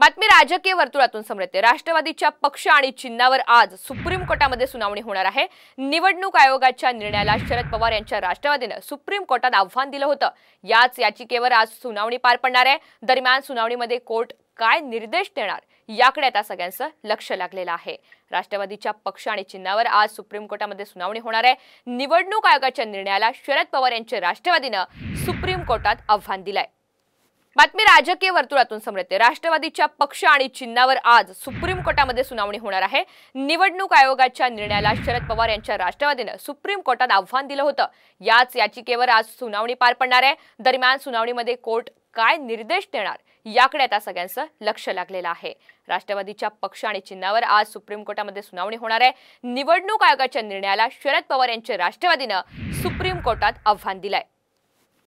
बातमी राजकीय वर्तुळातून समोर येते राष्ट्रवादीच्या पक्ष आणि चिन्हावर आज सुप्रीम कोर्टामध्ये सुनावणी होणार आहे निवडणूक आयोगाच्या निर्णयाला शरद पवार यांच्या राष्ट्रवादीनं सुप्रीम कोर्टात आव्हान दिलं होतं याच याचिकेवर आज सुनावणी पार पडणार आहे दरम्यान सुनावणीमध्ये कोर्ट काय निर्देश देणार याकडे आता सगळ्यांचं लक्ष लागलेलं आहे राष्ट्रवादीच्या पक्ष आणि चिन्हावर आज सुप्रीम कोर्टामध्ये सुनावणी होणार आहे निवडणूक आयोगाच्या निर्णयाला शरद पवार यांच्या राष्ट्रवादीनं सुप्रीम कोर्टात आव्हान आहे बातमी राजकीय वर्तुळातून समोर राष्ट्रवादीच्या पक्ष आणि चिन्हावर आज सुप्रीम कोर्टामध्ये सुनावणी होणार आहे निवडणूक आयोगाच्या निर्णयाला शरद पवार यांच्या राष्ट्रवादीनं सुप्रीम कोर्टात आव्हान दिलं होतं याच याचिकेवर आज सुनावणी पार पडणार आहे दरम्यान सुनावणीमध्ये कोर्ट काय निर्देश देणार याकडे आता सगळ्यांचं लक्ष लागलेलं आहे राष्ट्रवादीच्या पक्ष आणि चिन्हावर आज सुप्रीम कोर्टामध्ये सुनावणी होणार आहे निवडणूक आयोगाच्या निर्णयाला शरद पवार यांच्या राष्ट्रवादीनं सुप्रीम कोर्टात आव्हान आहे